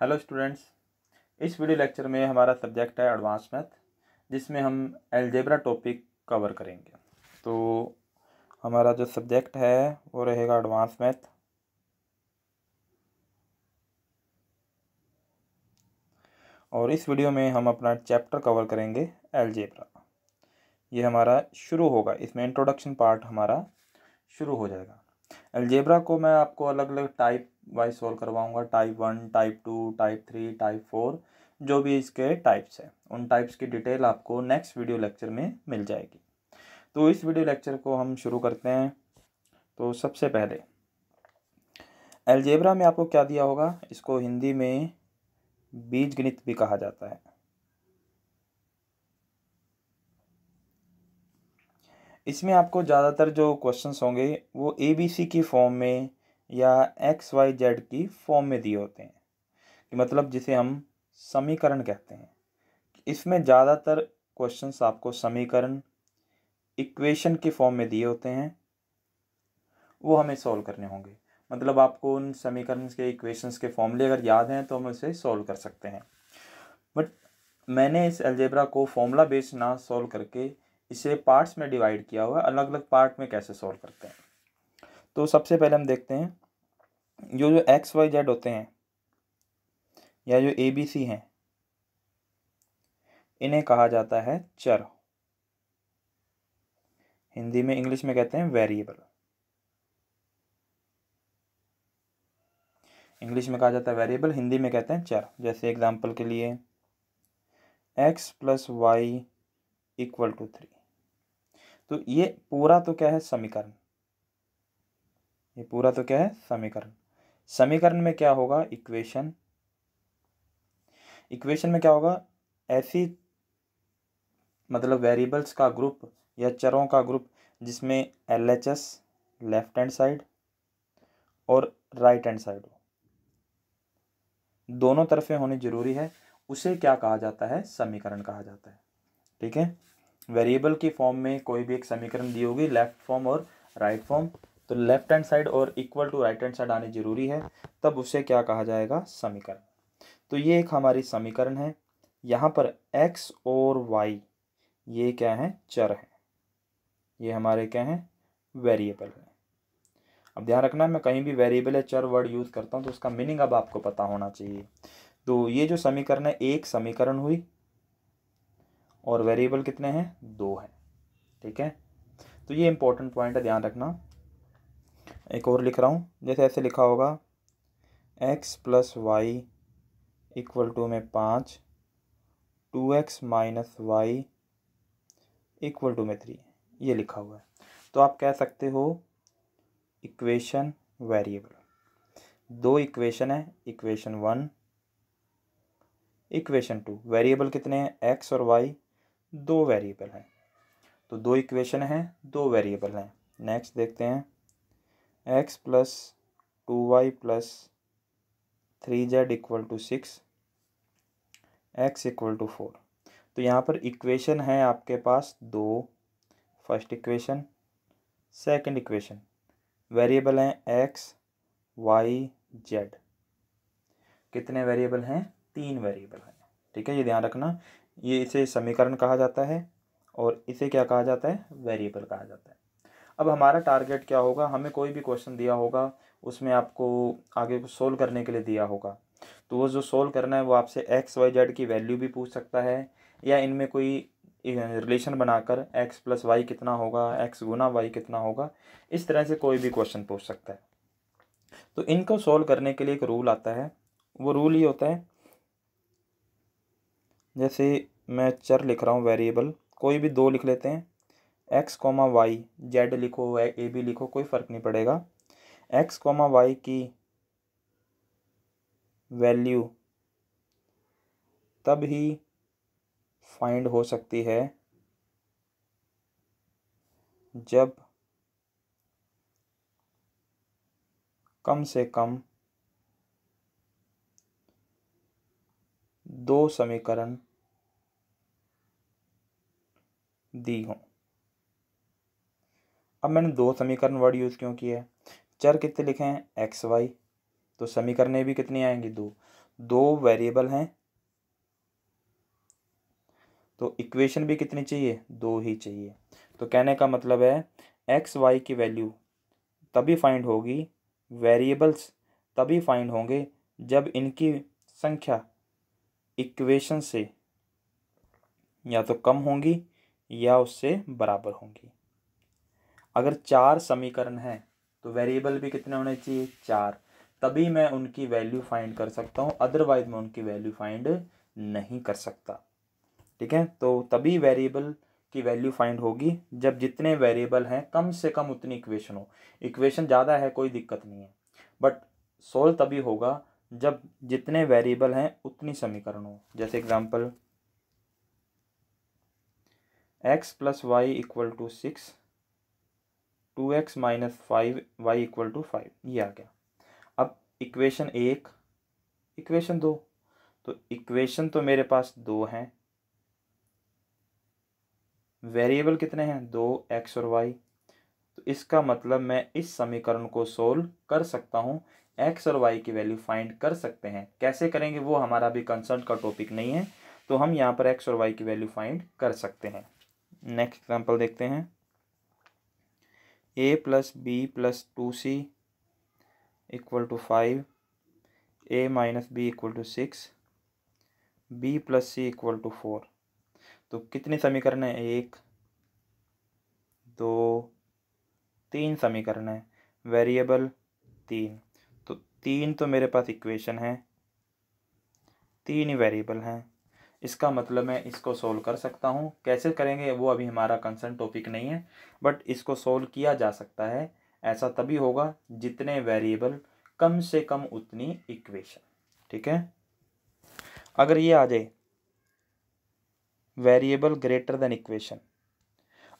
hello students इस video lecture में हमारा सब्जेक्ट है एडवांस मैथ जिसमें हम एलजेब्रा टॉपिक कवर करेंगे तो हमारा जो सब्जेक्ट है वो रहेगा एडवांस मैथ और इस वीडियो में हम अपना चैप्टर कवर करेंगे एलजेब्रा ये हमारा शुरू होगा इसमें इंट्रोडक्शन पार्ट हमारा शुरू हो जाएगा एलजेब्रा को मैं आपको अलग अलग टाइप वाइज सोल्व करवाऊँगा type one type two type three type four जो भी इसके टाइप्स हैं उन टाइप्स की डिटेल आपको नेक्स्ट वीडियो लेक्चर में मिल जाएगी तो इस वीडियो लेक्चर को हम शुरू करते हैं तो सबसे पहले एलजेब्रा में आपको क्या दिया होगा इसको हिंदी में बीज गणित भी कहा जाता है इसमें आपको ज़्यादातर जो क्वेश्चंस होंगे वो ए बी सी की फॉर्म में या एक्स वाई जेड की फॉर्म में दिए होते हैं कि मतलब जिसे हम समीकरण कहते हैं इसमें ज़्यादातर क्वेश्चंस आपको समीकरण इक्वेशन के फॉर्म में दिए होते हैं वो हमें सॉल्व करने होंगे मतलब आपको उन समीकरण के इक्वेशंस के फॉर्मूले अगर याद हैं तो हम उसे सॉल्व कर सकते हैं बट मैंने इस अलजेब्रा को फॉर्मूला बेस्ड ना सॉल्व करके इसे पार्ट्स में डिवाइड किया हुआ है अलग अलग पार्ट में कैसे सॉल्व करते हैं तो सबसे पहले हम देखते हैं जो जो एक्स वाई जेड होते हैं या जो ए बी सी हैं इन्हें कहा जाता है चर हिंदी में इंग्लिश में कहते हैं वेरिएबल इंग्लिश में कहा जाता है वेरिएबल हिंदी में कहते हैं चर जैसे एग्जाम्पल के लिए X plus Y equal to three तो ये पूरा तो क्या है समीकरण ये पूरा तो क्या है समीकरण समीकरण में क्या होगा इक्वेशन इक्वेशन में क्या होगा ऐसी मतलब वेरिएबल्स का ग्रुप या चरों का ग्रुप जिसमें L H S left hand side और राइट हैंड साइड हो दोनों तरफें होनी जरूरी है उसे क्या कहा जाता है समीकरण कहा जाता है ठीक है वेरिएबल की फॉर्म में कोई भी एक समीकरण दी होगी लेफ्ट फॉर्म और राइट फॉर्म तो लेफ्ट हैंड साइड और equal to right hand side आने जरूरी है तब उसे क्या कहा जाएगा समीकरण तो ये एक हमारी समीकरण है यहाँ पर x और y ये क्या है चर है ये हमारे क्या है वेरिएबल है अब ध्यान रखना मैं कहीं भी वेरिएबल या चर वर्ड यूज़ करता हूँ तो उसका मीनिंग अब आपको पता होना चाहिए तो ये जो समीकरण है एक समीकरण हुई और वेरिएबल कितने हैं दो हैं ठीक है तो ये इंपॉर्टेंट पॉइंट है ध्यान रखना एक और लिख रहा हूँ जैसे ऐसे लिखा होगा X plus Y equal to में पाँच two X minus Y equal to में थ्री ये लिखा हुआ है तो आप कह सकते हो इक्वेशन वेरिएबल दो इक्वेशन है equation one equation two variable कितने हैं एक्स और वाई दो वेरिएबल हैं तो दो इक्वेशन हैं दो वेरिएबल हैं नेक्स्ट देखते हैं X plus two Y plus three Z equal to six X equal to four तो यहाँ पर इक्वेशन है आपके पास दो first equation second equation variable हैं एक्स वाई जेड कितने वेरिएबल हैं तीन वेरिएबल हैं ठीक है ये ध्यान रखना ये इसे समीकरण कहा जाता है और इसे क्या कहा जाता है वेरिएबल कहा जाता है अब हमारा टारगेट क्या होगा हमें कोई भी क्वेश्चन दिया होगा उसमें आपको आगे को सोल्व करने के लिए दिया होगा तो वो जो सोल्व करना है वो आपसे एक्स वाई जेड की वैल्यू भी पूछ सकता है या इनमें कोई रिलेशन बनाकर एक्स प्लस वाई कितना होगा एक्स गुना वाई कितना होगा इस तरह से कोई भी क्वेश्चन पूछ सकता है तो इनको सोल्व करने के लिए एक रूल आता है वो रूल ये होता है जैसे मैं चर लिख रहा हूँ वेरिएबल कोई भी दो लिख लेते हैं एक्स कॉमा वाई जेड लिखो ए बी लिखो कोई फ़र्क नहीं पड़ेगा एक्स कॉमा वाई की वैल्यू तब ही फाइंड हो सकती है जब कम से कम दो समीकरण दी हों अब मैंने दो समीकरण वर्ड यूज़ क्यों किया है चर कितने लिखे हैं एक्स वाई तो समीकरणें भी कितनी आएंगी दो दो वेरिएबल हैं तो इक्वेशन भी कितनी चाहिए दो ही चाहिए तो कहने का मतलब है एक्स वाई की वैल्यू तभी फाइंड होगी वेरिएबल्स तभी फाइंड होंगे जब इनकी संख्या इक्वेशन से या तो कम होंगी या उससे बराबर होंगी अगर चार समीकरण हैं तो वेरिएबल भी कितने होने चाहिए चार तभी मैं उनकी वैल्यू फाइंड कर सकता हूँ अदरवाइज मैं उनकी वैल्यू फाइंड नहीं कर सकता ठीक है तो तभी वेरिएबल की वैल्यू फाइंड होगी जब जितने वेरिएबल हैं कम से कम उतनी इक्वेशन हो इक्वेशन ज़्यादा है कोई दिक्कत नहीं है बट सोल्व तभी होगा जब जितने वेरिएबल हैं उतनी समीकरण हो जैसे example X plus Y equal to six two X minus five Y equal to five ये आ गया अब इक्वेशन एक इक्वेशन दो तो इक्वेशन तो मेरे पास दो हैं वेरिएबल कितने हैं दो एक्स और वाई तो इसका मतलब मैं इस समीकरण को सोल्व कर सकता हूँ एक्स और वाई की वैल्यू फाइंड कर सकते हैं कैसे करेंगे वो हमारा भी कंसर्ट का टॉपिक नहीं है तो हम यहाँ पर एक्स और वाई की वैल्यू फाइंड कर सकते हैं नेक्स्ट एग्जाम्पल देखते हैं A plus B plus two C equal to five A minus B equal to six B plus C equal to four तो कितने समीकरण है एक दो तीन समीकरण है वेरिएबल तीन तीन तो मेरे पास इक्वेशन है तीन ही वेरिएबल हैं इसका मतलब मैं इसको सोल्व कर सकता हूँ कैसे करेंगे वो अभी हमारा कंसर्न टॉपिक नहीं है बट इसको सोल्व किया जा सकता है ऐसा तभी होगा जितने वेरिएबल कम से कम उतनी इक्वेशन ठीक है अगर ये आ जाए वेरिएबल ग्रेटर देन इक्वेशन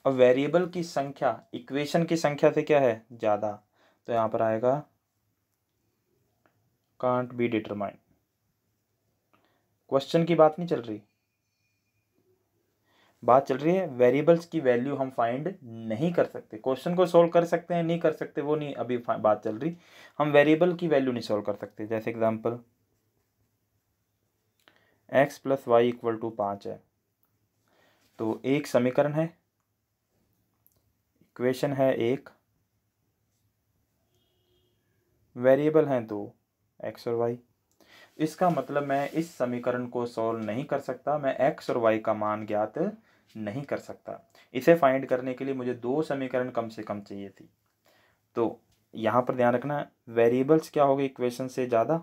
और वेरिएबल की संख्या इक्वेशन की संख्या से क्या है ज़्यादा तो यहाँ पर आएगा कांट बी डिटरमाइंड क्वेश्चन की बात नहीं चल रही बात चल रही है वेरिएबल्स की वैल्यू हम फाइंड नहीं कर सकते क्वेश्चन को सोल्व कर सकते हैं नहीं कर सकते वो नहीं अभी बात चल रही हम वेरिएबल की वैल्यू नहीं सोल्व कर सकते जैसे example X plus Y equal to पाँच है तो एक समीकरण है इक्वेशन है एक वेरिएबल हैं दो तो, एक्स और वाई इसका मतलब मैं इस समीकरण को सॉल्व नहीं कर सकता मैं एक्स और वाई का मान ज्ञात नहीं कर सकता इसे फाइंड करने के लिए मुझे दो समीकरण कम से कम चाहिए थी तो यहाँ पर ध्यान रखना वेरिएबल्स क्या होगी इक्वेशन से ज़्यादा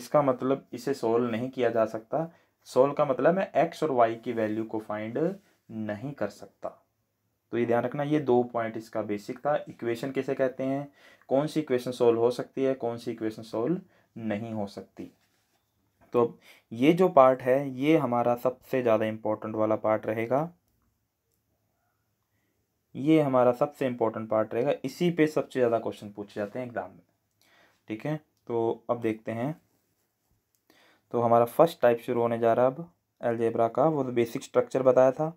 इसका मतलब इसे सोल्व नहीं किया जा सकता सोल्व का मतलब मैं एक्स और वाई की वैल्यू को फाइंड नहीं कर सकता तो ये ध्यान रखना ये दो पॉइंट इसका बेसिक था इक्वेशन कैसे कहते हैं कौन सी इक्वेशन सोल्व हो सकती है कौन सी इक्वेशन सोल्व नहीं हो सकती तो अब ये जो पार्ट है ये हमारा सबसे ज़्यादा इम्पोर्टेंट वाला पार्ट रहेगा ये हमारा सबसे इम्पोर्टेंट पार्ट रहेगा इसी पे सबसे ज़्यादा क्वेश्चन पूछे जाते हैं एग्ज़ाम में ठीक है तो अब देखते हैं तो हमारा फर्स्ट टाइप शुरू होने जा रहा है अब एलजेब्रा का वो तो बेसिक स्ट्रक्चर बताया था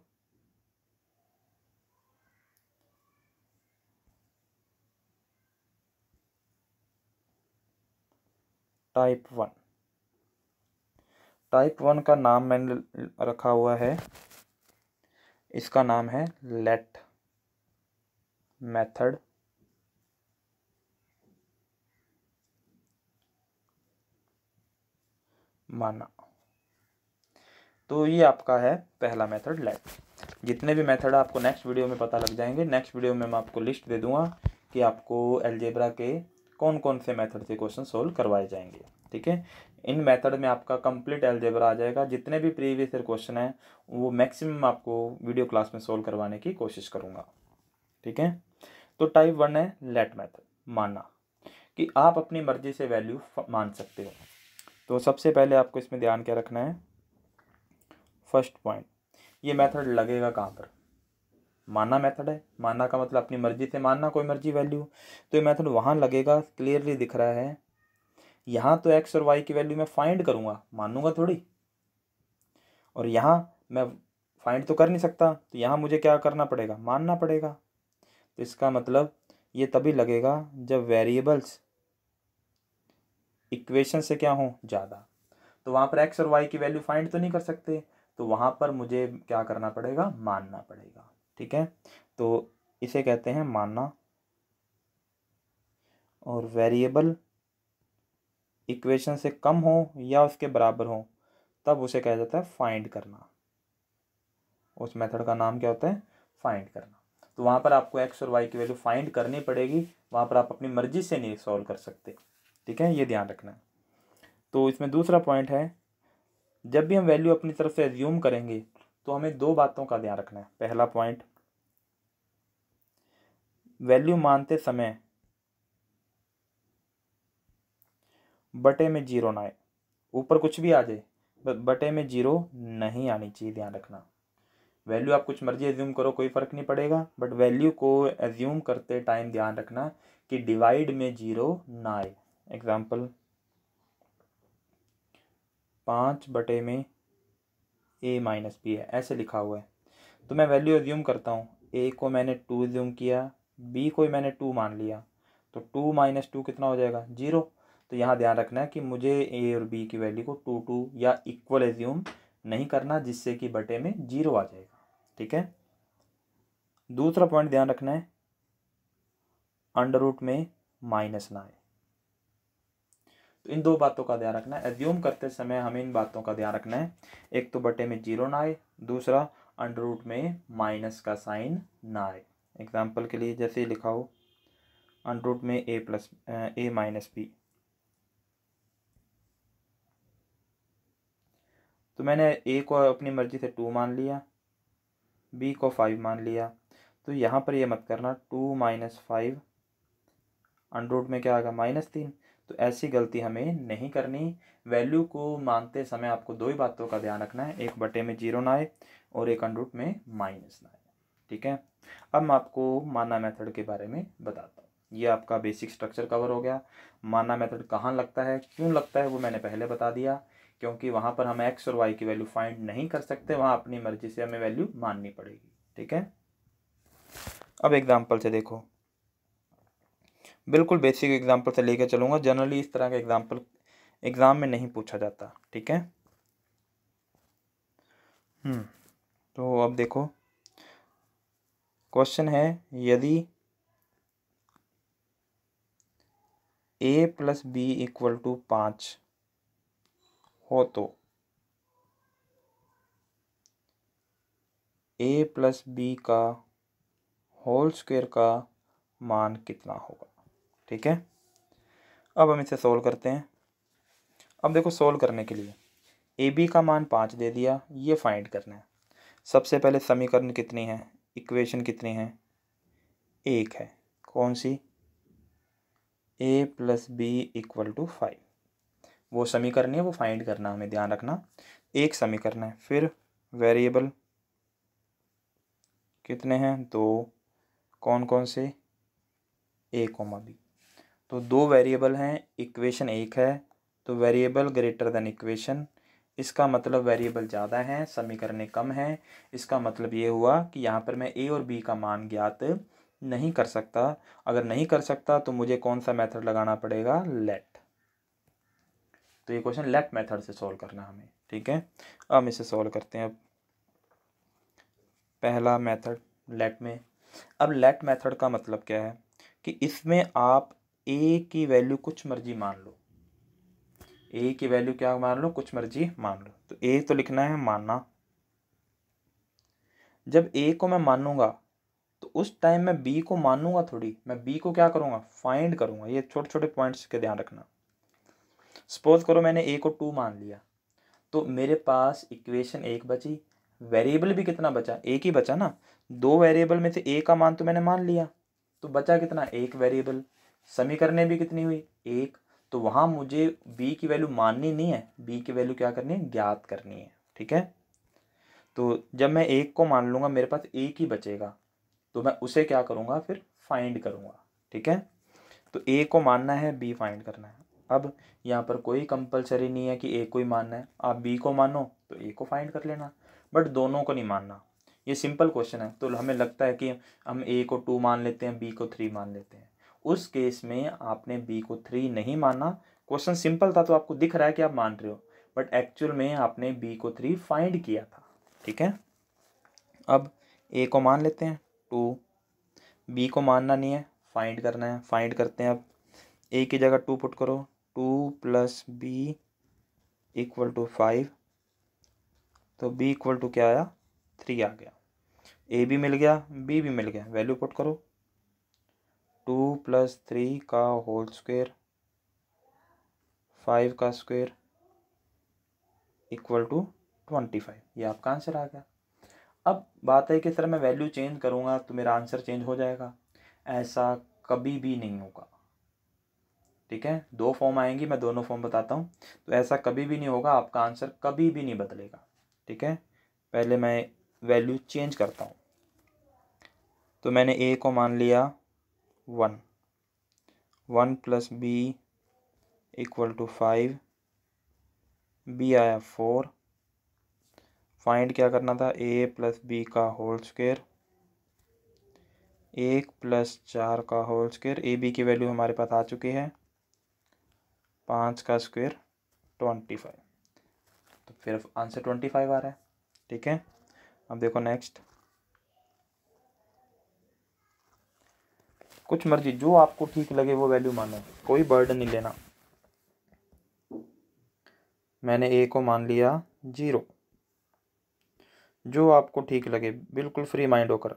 टाइप वन टाइप वन का नाम मैंने रखा हुआ है इसका नाम है लेट मेथड माना तो ये आपका है पहला मेथड लेट जितने भी मेथड आपको नेक्स्ट वीडियो में पता लग जाएंगे नेक्स्ट वीडियो में मैं आपको लिस्ट दे दूंगा कि आपको एलजेब्रा के कौन कौन से मेथड से क्वेश्चन सोल्व करवाए जाएंगे ठीक है इन मेथड में आपका कंप्लीट एलजेबर आ जाएगा जितने भी प्रीवियस ईयर क्वेश्चन हैं वो मैक्सिमम आपको वीडियो क्लास में सोल्व करवाने की कोशिश करूँगा ठीक है तो टाइप वन है लेट मैथड मानना कि आप अपनी मर्जी से वैल्यू मान सकते हो तो सबसे पहले आपको इसमें ध्यान क्या रखना है फर्स्ट पॉइंट ये मेथड लगेगा कहाँ पर माना मेथड है माना का मतलब अपनी मर्जी से मानना कोई मर्जी वैल्यू तो ये मेथड वहाँ लगेगा क्लियरली दिख रहा है यहाँ तो एक्स और वाई की वैल्यू मैं फाइंड करूँगा मानूंगा थोड़ी और यहाँ मैं फाइंड तो कर नहीं सकता तो यहाँ मुझे क्या करना पड़ेगा मानना पड़ेगा तो इसका मतलब ये तभी लगेगा जब वेरिएबल्स इक्वेशन से क्या हों ज़्यादा तो वहाँ पर एक्स और वाई की वैल्यू फाइंड तो नहीं कर सकते तो वहाँ पर मुझे क्या करना पड़ेगा मानना पड़ेगा ठीक है तो इसे कहते हैं माना और वेरिएबल इक्वेशन से कम हो या उसके बराबर हो तब उसे कहा जाता है फाइंड करना उस मेथड का नाम क्या होता है फाइंड करना तो वहाँ पर आपको एक्स और वाई की वैल्यू फाइंड करनी पड़ेगी वहाँ पर आप अपनी मर्जी से नहीं सॉल्व कर सकते ठीक है ये ध्यान रखना है तो इसमें दूसरा पॉइंट है जब भी हम वैल्यू अपनी तरफ से एज्यूम करेंगे तो हमें दो बातों का ध्यान रखना है पहला पॉइंट वैल्यू मानते समय बटे में जीरो ना आए ऊपर कुछ भी आ जाए बटे में जीरो नहीं आनी चाहिए ध्यान रखना वैल्यू आप कुछ मर्जी एज्यूम करो कोई फ़र्क नहीं पड़ेगा बट वैल्यू को एज्यूम करते टाइम ध्यान रखना कि डिवाइड में जीरो ना आए एग्ज़ाम्पल पाँच बटे में ए माइनस बी है ऐसे लिखा हुआ है तो मैं वैल्यू एज्यूम करता हूँ ए को मैंने टू एज्यूम किया बी को ही मैंने टू मान लिया तो टू माइनस टू कितना हो जाएगा जीरो तो यहाँ ध्यान रखना है कि मुझे ए और बी की वैल्यू को टू टू या इक्वल एज्यूम नहीं करना जिससे कि बटे में जीरो आ जाएगा ठीक है दूसरा पॉइंट ध्यान रखना है अंडर रूट में माइनस ना आए तो इन दो बातों का ध्यान रखना है एज्यूम करते समय हमें इन बातों का ध्यान रखना है एक तो बटे में जीरो ना आए दूसरा अंडर रूट में माइनस का साइन ना आए एग्ज़ाम्पल के लिए जैसे लिखा हो अनरूट में A plus A minus B तो मैंने ए को अपनी मर्ज़ी से टू मान लिया बी को फाइव मान लिया तो यहाँ पर ये मत करना टू माइनस फाइव अनरूट में क्या आएगा माइनस तीन तो ऐसी गलती हमें नहीं करनी वैल्यू को मानते समय आपको दो ही बातों का ध्यान रखना है एक बटे में जीरो ना आए और एक अनरूट में माइनस ना आए ठीक है अब मैं आपको माना मेथड के बारे में बताता हूँ ये आपका बेसिक स्ट्रक्चर कवर हो गया माना मेथड कहाँ लगता है क्यों लगता है वो मैंने पहले बता दिया क्योंकि वहाँ पर हम एक्स और वाई की वैल्यू फाइंड नहीं कर सकते वहाँ अपनी मर्जी से हमें वैल्यू माननी पड़ेगी ठीक है अब एग्जाम्पल से देखो बिल्कुल बेसिक एग्जाम्पल से लेकर चलूँगा जनरली इस तरह का एग्जाम्पल एग्ज़ाम में नहीं पूछा जाता ठीक है हम्म, तो अब देखो क्वेश्चन है यदि A plus B equal to पाँच हो तो ए प्लस बी का होल स्क्वेयर का मान कितना होगा ठीक है अब हम इसे सोल्व करते हैं अब देखो सोल्व करने के लिए ए बी का मान पाँच दे दिया ये फाइंड करना है सबसे पहले समीकरण कितनी है इक्वेशन कितनी है एक है कौन सी A plus B equal to five वो समीकरण है वो फाइंड करना हमें ध्यान रखना एक समीकरण है फिर वेरिएबल कितने हैं दो कौन कौन से ए कोमा बी तो दो वेरिएबल हैं इक्वेशन एक है तो वेरिएबल ग्रेटर देन इक्वेशन इसका मतलब वेरिएबल ज़्यादा है समीकरणें कम हैं इसका मतलब ये हुआ कि यहाँ पर मैं ए और बी का मान ज्ञात नहीं कर सकता अगर नहीं कर सकता तो मुझे कौन सा मेथड लगाना पड़ेगा लेट तो ये क्वेश्चन लेट मेथड से सॉल्व करना हमें ठीक है अब हम इसे सॉल्व करते हैं अब पहला मेथड लेट में अब लेट मेथड का मतलब क्या है कि इसमें आप ए की वैल्यू कुछ मर्जी मान लो ए की वैल्यू क्या मान लो कुछ मर्जी मान लो तो ए तो लिखना है मानना जब ए को मैं मानूंगा तो उस टाइम मैं बी को मानूंगा थोड़ी मैं बी को क्या करूंगा फाइंड करूंगा ये छोटे छोटे पॉइंट्स के ध्यान रखना सपोज करो मैंने ए को टू मान लिया तो मेरे पास इक्वेशन एक बची वेरिएबल भी कितना बचा एक ही बचा ना दो वेरिएबल में से ए का मान तो मैंने मान लिया तो बचा कितना एक वेरिएबल समीकरणें भी कितनी हुई एक तो वहाँ मुझे बी की वैल्यू माननी नहीं है बी की वैल्यू क्या करनी है ज्ञात करनी है ठीक है तो जब मैं एक को मान लूंगा मेरे पास एक ही बचेगा तो मैं उसे क्या करूँगा फिर फाइंड करूँगा ठीक है तो ए को मानना है बी फाइंड करना है अब यहाँ पर कोई कंपलसरी नहीं है कि ए को ही मानना है आप बी को मानो तो ए को फाइंड कर लेना बट दोनों को नहीं मानना ये सिंपल क्वेश्चन है तो हमें लगता है कि हम ए को टू मान लेते हैं बी को थ्री मान लेते हैं उस केस में आपने बी को थ्री नहीं माना क्वेश्चन सिंपल था तो आपको दिख रहा है कि आप मान रहे हो बट एक्चुअल में आपने बी को थ्री फाइंड किया था ठीक है अब ए को मान लेते हैं टू बी को मानना नहीं है फाइंड करना है फाइंड करते हैं अब ए की जगह टू पुट करो two plus B equal to five तो बी इक्वल टू क्या आया थ्री आ गया ए भी मिल गया बी भी मिल गया वैल्यू पुट करो टू प्लस थ्री का होल स्क्वेयर फाइव का square equal to twenty five ये आपका आंसर आ गया अब बात है कि सर मैं वैल्यू चेंज करूँगा तो मेरा आंसर चेंज हो जाएगा ऐसा कभी भी नहीं होगा ठीक है दो फॉर्म आएंगी मैं दोनों फॉर्म बताता हूँ तो ऐसा कभी भी नहीं होगा आपका आंसर कभी भी नहीं बदलेगा ठीक है पहले मैं वैल्यू चेंज करता हूँ तो मैंने ए को मान लिया one one plus B equal to five B आया फोर फाइंड क्या करना था ए प्लस बी का होल स्क्वेयर एक प्लस चार का होल स्क्वेयर ए बी की वैल्यू हमारे पास आ चुकी है पाँच का स्क्वेयर ट्वेंटी फाइव तो फिर आंसर ट्वेंटी फाइव आ रहा है ठीक है अब देखो नेक्स्ट कुछ मर्जी जो आपको ठीक लगे वो वैल्यू मानो कोई बर्डन नहीं लेना मैंने ए को मान लिया जीरो जो आपको ठीक लगे बिल्कुल फ्री माइंड होकर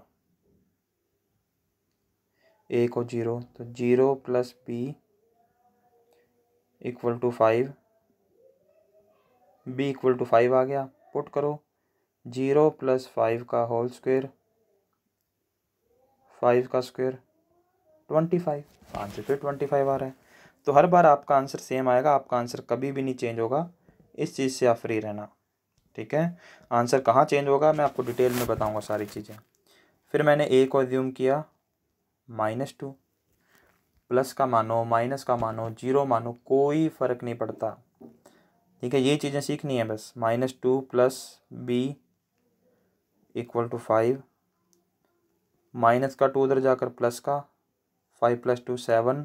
ए को जीरो तो zero plus B equal to five B equal to five आ गया पुट करो जीरो प्लस फाइव का होल स्क्वेयर फाइव का स्क्वेयर ट्वेंटी फाइव आंसर फिर ट्वेंटी फाइव आ रहा है तो हर बार आपका आंसर सेम आएगा आपका आंसर कभी भी नहीं चेंज होगा इस चीज़ से आप फ्री रहना ठीक है आंसर कहाँ चेंज होगा मैं आपको डिटेल में बताऊँगा सारी चीज़ें फिर मैंने ए को ज्यूम किया माइनस टू प्लस का मानो माइनस का मानो जीरो मानो कोई फ़र्क नहीं पड़ता ठीक है ये चीज़ें सीखनी है बस minus two plus B equal to five minus का टू उधर जाकर प्लस का फाइव प्लस टू सेवन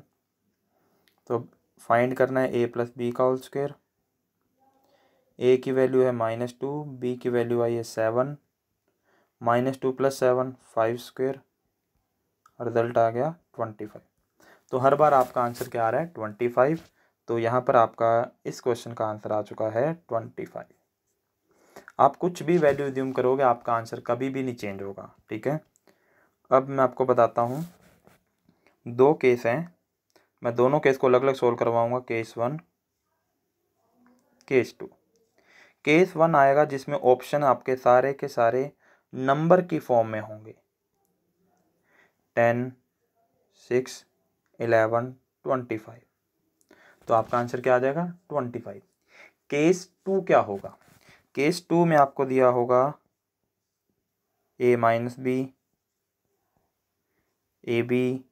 तो फाइंड करना है ए प्लस बी का होल स्क्वेयर ए की वैल्यू है माइनस टू बी की वैल्यू आई है seven minus two plus seven five square result आ गया ट्वेंटी फाइव तो हर बार आपका आंसर क्या आ रहा है ट्वेंटी फाइव तो यहाँ पर आपका इस क्वेश्चन का आंसर आ चुका है ट्वेंटी फाइव आप कुछ भी वैल्यू रिज्यूम करोगे आपका आंसर कभी भी नहीं चेंज होगा ठीक है अब मैं आपको बताता हूँ दो केस हैं मैं दोनों केस को अलग अलग सोल्व करवाऊंगा case one case two case one आएगा जिसमें ऑप्शन आपके सारे के सारे नंबर की फॉर्म में होंगे ten six eleven twenty five तो आपका आंसर क्या आ जाएगा ट्वेंटी फाइव केस टू क्या होगा केस टू में आपको दिया होगा A minus B A B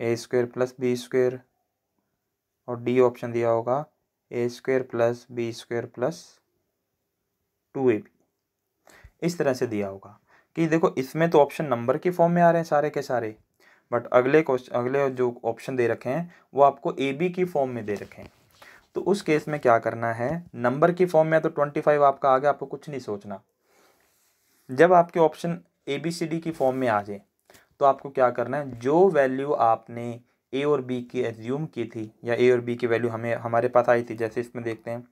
A square plus B square और डी ऑप्शन दिया होगा A square plus B square plus two A B इस तरह से दिया होगा कि देखो इसमें तो ऑप्शन नंबर के फॉर्म में आ रहे हैं सारे के सारे बट अगले क्वेश्चन अगले जो ऑप्शन दे रखे हैं वो आपको ए बी की फॉर्म में दे रखे हैं तो उस केस में क्या करना है नंबर की फॉर्म में तो ट्वेंटी फाइव आपका आ गया आपको कुछ नहीं सोचना जब आपके option A B C D की फॉर्म में आ जाए तो आपको क्या करना है जो वैल्यू आपने ए और बी की एज्यूम की थी या ए और बी की वैल्यू हमें हमारे पास आई थी जैसे इसमें देखते हैं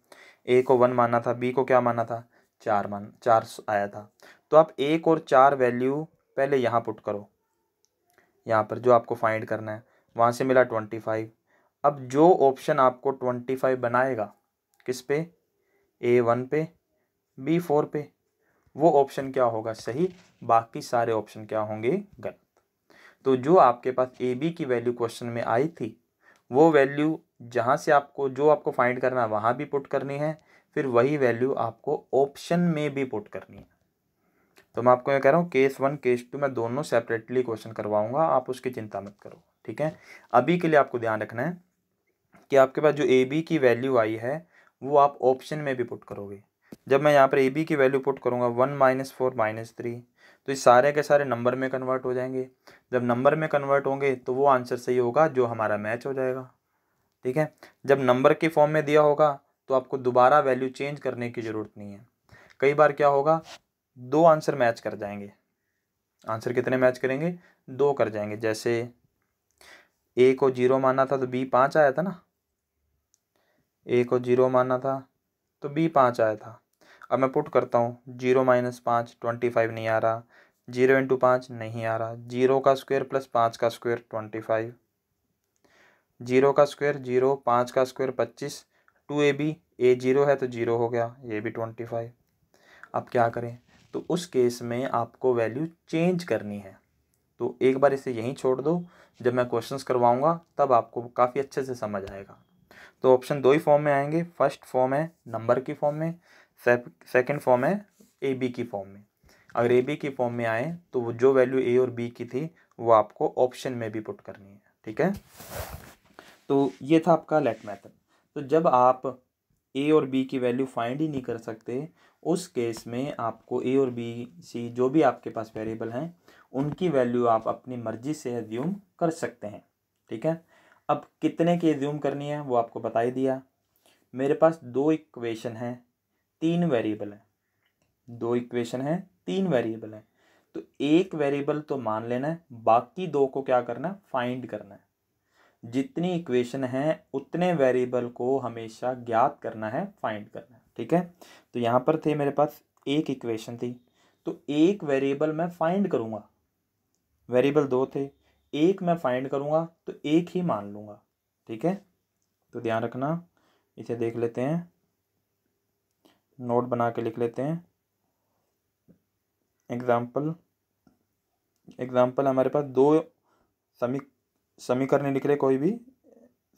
ए को वन माना था बी को क्या माना था चार मान चार आया था तो आप एक और चार वैल्यू पहले यहाँ पुट करो यहाँ पर जो आपको फाइंड करना है वहाँ से मिला ट्वेंटी फाइव अब जो ऑप्शन आपको ट्वेंटी फाइव बनाएगा किस पे ए वन पे बी फोर पे वो ऑप्शन क्या होगा सही बाकी सारे ऑप्शन क्या होंगे गलत तो जो आपके पास ए बी की वैल्यू क्वेश्चन में आई थी वो वैल्यू जहाँ से आपको जो आपको फाइंड करना है वहाँ भी पुट करनी है फिर वही वैल्यू आपको ऑप्शन में भी पुट करनी है तो मैं आपको ये कह रहा हूँ केस वन केस टू मैं दोनों सेपरेटली क्वेश्चन करवाऊंगा आप उसकी चिंता मत करो ठीक है अभी के लिए आपको ध्यान रखना है कि आपके पास जो ए बी की वैल्यू आई है वो आप ऑप्शन में भी पुट करोगे जब मैं यहाँ पर ए बी की वैल्यू पुट करूँगा one minus four minus three तो ये सारे के सारे नंबर में कन्वर्ट हो जाएंगे जब नंबर में कन्वर्ट होंगे तो वो आंसर सही होगा जो हमारा मैच हो जाएगा ठीक है जब नंबर के फॉर्म में दिया होगा तो आपको दोबारा वैल्यू चेंज करने की ज़रूरत नहीं है कई बार क्या होगा दो आंसर मैच कर जाएंगे आंसर कितने मैच करेंगे दो कर जाएंगे जैसे ए को जीरो माना था तो बी पाँच आया था ना ए को जीरो माना था तो बी पाँच आया था अब मैं पुट करता हूँ जीरो माइनस पाँच ट्वेंटी फाइव नहीं आ रहा जीरो इंटू पाँच नहीं आ रहा जीरो का स्क्वायर प्लस पाँच का स्क्वायर ट्वेंटी फाइव जीरो का स्क्वायर जीरो पाँच का स्क्वायर पच्चीस two A B A zero है तो जीरो हो गया ये भी ट्वेंटी फाइव अब क्या करें तो उस केस में आपको वैल्यू चेंज करनी है तो एक बार इसे यहीं छोड़ दो जब मैं क्वेश्चंस करवाऊंगा तब आपको काफ़ी अच्छे से समझ आएगा तो ऑप्शन दो ही फॉर्म में आएंगे फर्स्ट फॉर्म है नंबर की फॉर्म में सेकंड फॉर्म है ए बी की फॉर्म में अगर ए बी की फॉर्म में आए तो वो जो वैल्यू ए और बी की थी वो आपको ऑप्शन में भी पुट करनी है ठीक है तो ये था आपका लेट मैथड तो जब आप ए और बी की वैल्यू फाइंड ही नहीं कर सकते उस केस में आपको ए और बी सी जो भी आपके पास वेरिएबल हैं उनकी वैल्यू आप अपनी मर्जी से एज्यूम कर सकते हैं ठीक है अब कितने की एज्यूम करनी है वो आपको बता ही दिया मेरे पास दो इक्वेशन हैं तीन वेरिएबल हैं दो इक्वेशन हैं तीन वेरिएबल हैं तो एक वेरिएबल तो मान लेना है बाकी दो को क्या करना है फाइंड करना है जितनी इक्वेशन है उतने वेरिएबल को हमेशा ज्ञात करना है फाइंड करना है ठीक है तो यहाँ पर थे मेरे पास एक इक्वेशन थी तो एक वेरिएबल मैं फाइंड करूँगा वेरिएबल दो थे एक मैं फाइंड करूँगा तो एक ही मान लूँगा ठीक है तो ध्यान रखना इसे देख लेते हैं नोट बना के लिख लेते हैं एग्ज़ाम्पल एग्ज़ाम्पल हमारे पास दो समी समीकरण लिख रहे कोई भी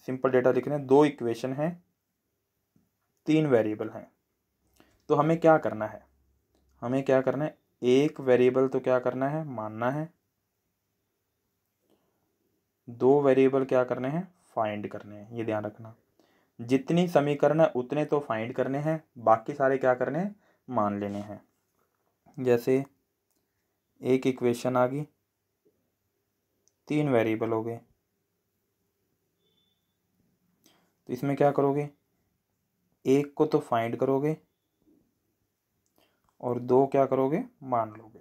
सिंपल डेटा लिख रहे हैं दो इक्वेशन हैं तीन वेरिएबल हैं तो हमें क्या करना है हमें क्या करना है एक वेरिएबल तो क्या करना है मानना है दो वेरिएबल क्या करने हैं फाइंड करने हैं ये ध्यान रखना जितनी समीकरण है उतने तो फाइंड करने हैं बाकी सारे क्या करने हैं मान लेने हैं जैसे एक इक्वेशन आ गई तीन वेरिएबल हो गए तो इसमें क्या करोगे एक को तो फाइंड करोगे और दो क्या करोगे मान लोगे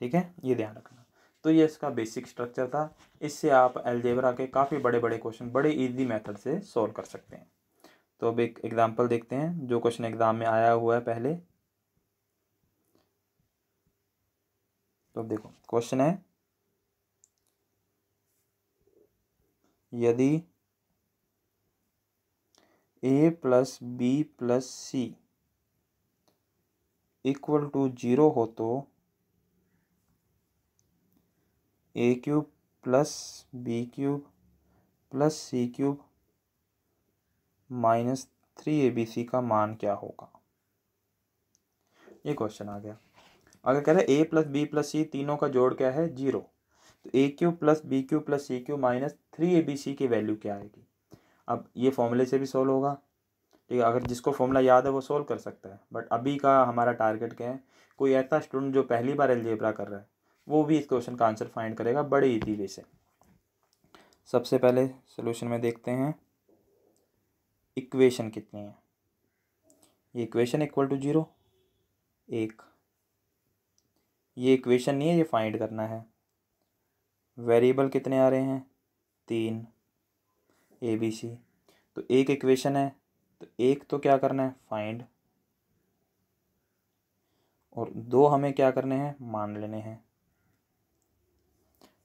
ठीक है ये ध्यान रखना तो ये इसका बेसिक स्ट्रक्चर था इससे आप एलजेबरा के काफ़ी बड़े बड़े क्वेश्चन बड़े ईजी मेथड से सॉल्व कर सकते हैं तो अब एक एग्ज़ाम्पल देखते हैं जो क्वेश्चन एग्ज़ाम में आया हुआ है पहले तो देखो क्वेश्चन है यदि A plus B plus C equal to zero हो तो A cube plus B cube plus C cube minus three A B C का मान क्या होगा ये क्वेश्चन आ गया अगर कह रहे A plus B plus C तीनों का जोड़ क्या है जीरो तो A cube plus B cube plus C cube minus three A B C की वैल्यू क्या आएगी अब ये फॉर्मूले से भी सोल्व होगा ठीक है अगर जिसको फॉर्मूला याद है वो सोल्व कर सकता है बट अभी का हमारा टारगेट क्या है कोई ऐसा स्टूडेंट जो पहली बार एलजेब्रा कर रहा है वो भी इस क्वेश्चन का आंसर फाइंड करेगा बड़े ईजी वे से सबसे पहले सोल्यूशन में देखते हैं इक्वेशन कितनी है ये इक्वेशन इक्वल टू जीरो एक ये इक्वेशन नहीं है ये फाइंड करना है वेरिएबल कितने आ रहे हैं तीन ए बी सी तो एक इक्वेशन है तो एक तो क्या करना है फाइंड और दो हमें क्या करने हैं मान लेने हैं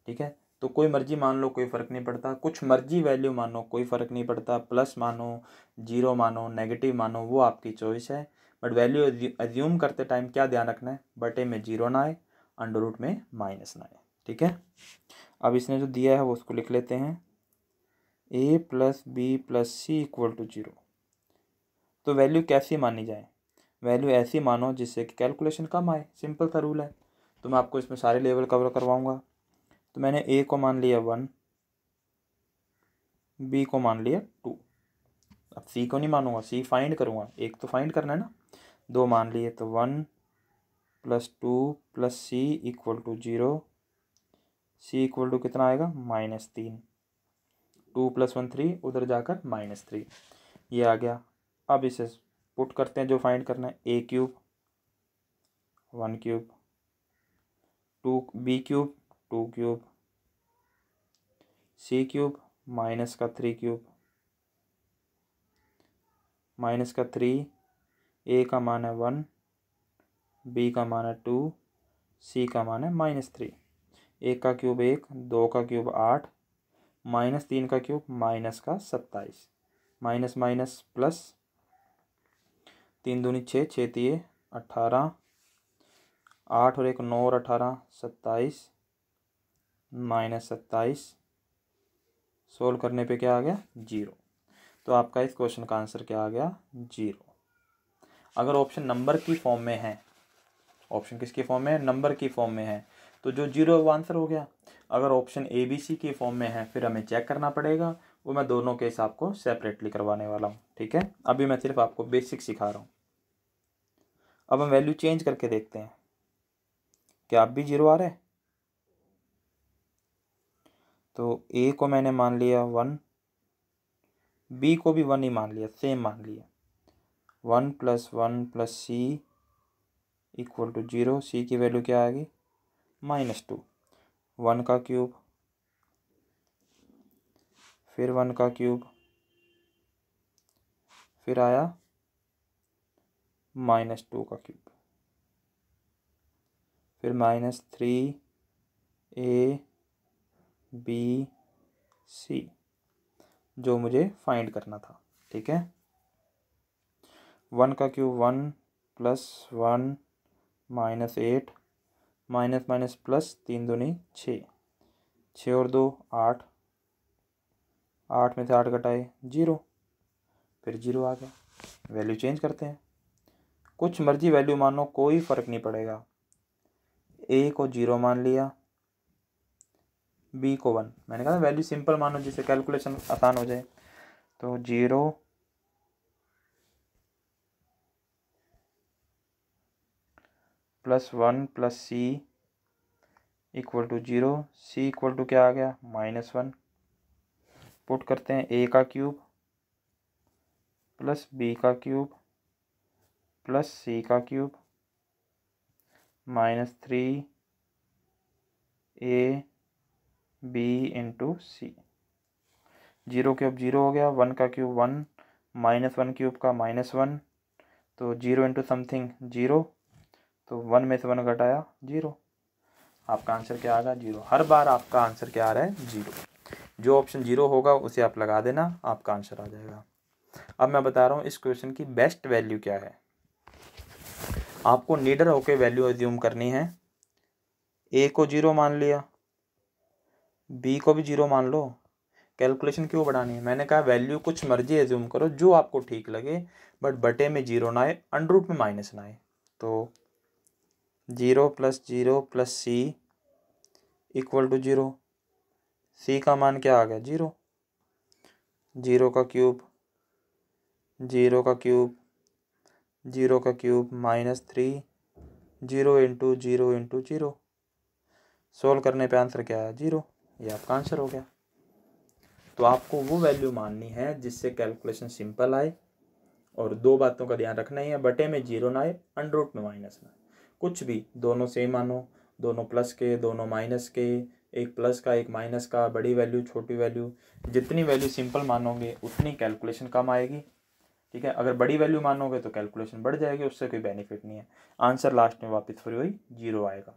ठीक है तो कोई मर्जी मान लो कोई फ़र्क नहीं पड़ता कुछ मर्जी वैल्यू मानो कोई फ़र्क नहीं पड़ता प्लस मानो जीरो मानो नेगेटिव मानो वो आपकी चॉइस है बट वैल्यू एज्यूम करते टाइम क्या ध्यान रखना है बटे में जीरो ना आए अंडर रूट में माइनस ना आए ठीक है अब इसने जो दिया है वो उसको लिख लेते हैं A plus B plus C equal to zero तो वैल्यू कैसी मानी जाए वैल्यू ऐसी मानो जिससे कि कैलकुलेशन कम आए सिंपल सा रूल है तो मैं आपको इसमें सारे लेवल कवर करवाऊँगा तो मैंने ए को मान लिया वन बी को मान लिया टू अब सी को नहीं मानूंगा सी फाइंड करूंगा एक तो फाइंड करना है ना दो मान लिए तो one plus two plus C equal to zero C equal to कितना आएगा माइनस तीन टू प्लस वन थ्री उधर जाकर माइनस थ्री ये आ गया अब इसे पुट करते हैं जो फाइंड करना है A cube one cube two B cube two cube C cube minus का थ्री क्यूब माइनस का थ्री ए का मान है वन बी का मान है टू सी का मान है माइनस थ्री एक का क्यूब एक दो का क्यूब आठ माइनस तीन का क्यूब माइनस का सत्ताईस माइनस माइनस प्लस तीन दूनी छः छः तीय अट्ठारह आठ और एक नौ और अठारह सत्ताईस माइनस सत्ताईस सोल्व करने पे क्या आ गया जीरो तो आपका इस क्वेश्चन का आंसर क्या आ गया जीरो अगर ऑप्शन नंबर की फॉर्म में है ऑप्शन किसके फॉर्म में है नंबर की फॉर्म में है तो जो जीरो आंसर हो गया अगर ऑप्शन ए बी सी की फॉर्म में है फिर हमें चेक करना पड़ेगा वो मैं दोनों केस आपको सेपरेटली करवाने वाला हूँ ठीक है अभी मैं सिर्फ आपको बेसिक सिखा रहा हूँ अब हम वैल्यू चेंज करके देखते हैं क्या आप भी जीरो आ रहे है तो ए को मैंने मान लिया वन बी को भी वन ही मान लिया सेम मान लिया one plus one plus C equal to zero C की वैल्यू क्या आएगी माइनस टू वन का क्यूब फिर वन का क्यूब फिर आया माइनस टू का क्यूब फिर minus three A B C जो मुझे फाइंड करना था ठीक है वन का cube one plus one minus eight minus minus plus तीन दो नहीं छः छः और दो आठ आठ में से आठ घटाए जीरो फिर जीरो आ गया वैल्यू चेंज करते हैं कुछ मर्जी वैल्यू मानो कोई फ़र्क नहीं पड़ेगा ए को जीरो मान लिया बी को वन मैंने कहा वैल्यू सिंपल मानो जिससे कैलकुलेशन आसान हो जाए तो zero plus one plus C equal to zero C equal to क्या आ गया माइनस वन पुट करते हैं ए का क्यूब प्लस बी का क्यूब प्लस सी का cube minus three A B into C zero cube zero हो गया वन का cube one minus one cube का माइनस वन तो जीरो इंटू समथिंग जीरो तो वन में से वन घटाया जीरो आपका आंसर क्या आ गया जीरो हर बार आपका आंसर क्या आ रहा है जीरो जो ऑप्शन जीरो होगा उसे आप लगा देना आपका आंसर आ जाएगा अब मैं बता रहा हूँ इस क्वेश्चन की बेस्ट वैल्यू क्या है आपको नीडर होके वैल्यू एज्यूम करनी है ए को जीरो मान लिया बी को भी जीरो मान लो कैलकुलेशन क्यों बढ़ानी है मैंने कहा वैल्यू कुछ मर्जी एज्यूम करो जो आपको ठीक लगे बट बटे में जीरो ना आए अंडरूट में माइनस ना आए तो zero plus zero plus C equal to zero C का मान क्या आ गया जीरो जीरो का क्यूब जीरो का क्यूब जीरो का cube minus three zero into zero into zero solve करने पे आंसर क्या आया जीरो ये आपका आंसर हो गया तो आपको वो वैल्यू माननी है जिससे कैलकुलेशन सिंपल आए और दो बातों का ध्यान रखना ही है बटे में जीरो ना आए अंडरूट में माइनस ना कुछ भी दोनों सेम मानो दोनों प्लस के दोनों माइनस के एक प्लस का एक माइनस का बड़ी वैल्यू छोटी वैल्यू जितनी वैल्यू सिंपल मानोगे उतनी कैलकुलेशन कम आएगी ठीक है अगर बड़ी वैल्यू मानोगे तो कैलकुलेशन बढ़ जाएगी उससे कोई बेनिफिट नहीं है आंसर लास्ट में वापस फ्री हुई जीरो आएगा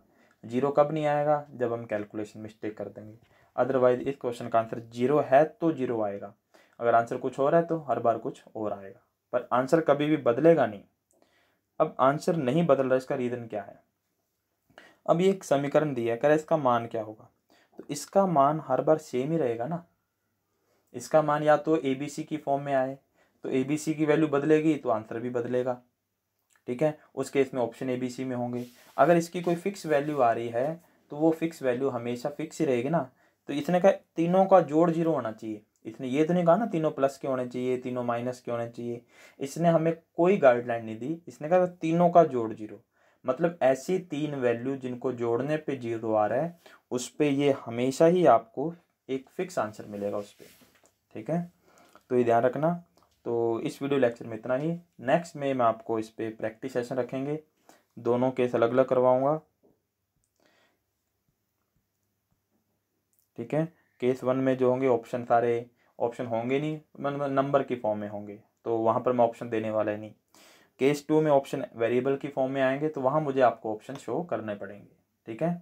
जीरो कब नहीं आएगा जब हम कैलकुलेशन मिस्टेक कर देंगे अदरवाइज इस क्वेश्चन का आंसर जीरो है तो जीरो आएगा अगर आंसर कुछ और है तो हर बार कुछ और आएगा पर आंसर कभी भी बदलेगा नहीं अब आंसर नहीं बदल रहा इसका रीज़न क्या है अब ये एक समीकरण दिया है कह रहा इसका मान क्या होगा तो इसका मान हर बार सेम ही रहेगा ना इसका मान या तो ए बी सी की फॉर्म में आए तो ए बी सी की वैल्यू बदलेगी तो आंसर भी बदलेगा ठीक है उस केस में ऑप्शन ए बी सी में होंगे अगर इसकी कोई फिक्स वैल्यू आ रही है तो वो फिक्स वैल्यू हमेशा फिक्स ही रहेगी ना तो इसने कहा तीनों का जोड़ जीरो होना चाहिए इसने ये तो नहीं कहा ना तीनों प्लस के होने चाहिए तीनों माइनस के होने चाहिए इसने हमें कोई गाइडलाइन नहीं दी इसने कहा तीनों का जोड़ जीरो मतलब ऐसी तीन वैल्यू जिनको जोड़ने पे जीरो आ रहा है उस पर ये हमेशा ही आपको एक फिक्स आंसर मिलेगा उस पर ठीक है तो ये ध्यान रखना तो इस वीडियो लेक्चर में इतना ही नेक्स्ट में मैं आपको इस पर प्रैक्टिस सेशन रखेंगे दोनों केस अलग अलग करवाऊँगा ठीक है केस वन में जो होंगे ऑप्शन सारे ऑप्शन होंगे नहीं नंबर की फॉर्म में होंगे तो वहाँ पर मैं ऑप्शन देने वाला ही नहीं केस टू में ऑप्शन वेरिएबल की फॉर्म में आएंगे तो वहाँ मुझे आपको ऑप्शन शो करने पड़ेंगे ठीक है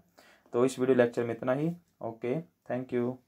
तो इस वीडियो लेक्चर में इतना ही ओके थैंक यू